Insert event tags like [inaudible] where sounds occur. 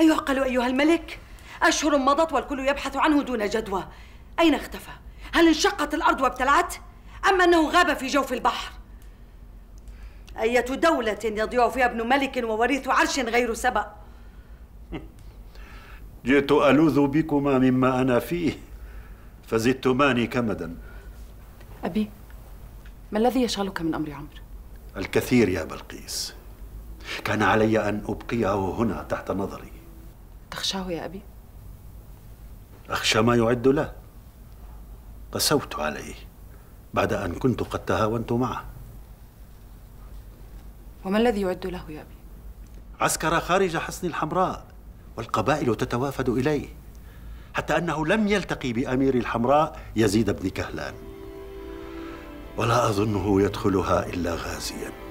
أيعقل أيها الملك أشهر مضت والكل يبحث عنه دون جدوى أين اختفى؟ هل انشقت الأرض وابتلعته؟ أم أنه غاب في جوف البحر؟ أية دولة يضيع فيها ابن ملك ووريث عرش غير سبأ [laughs] جئت ألوذ بكما مما أنا فيه فزدتماني كمدا أبي ما الذي يشغلك من أمر عمرو؟ الكثير يا بلقيس كان علي أن أبقيه هنا تحت نظري تخشاه يا أبي؟ أخشى ما يعد له قسوت عليه بعد أن كنت قد تهاونت معه وما الذي يعد له يا أبي؟ عسكر خارج حصن الحمراء والقبائل تتوافد إليه حتى أنه لم يلتقي بأمير الحمراء يزيد بن كهلان ولا أظنه يدخلها إلا غازياً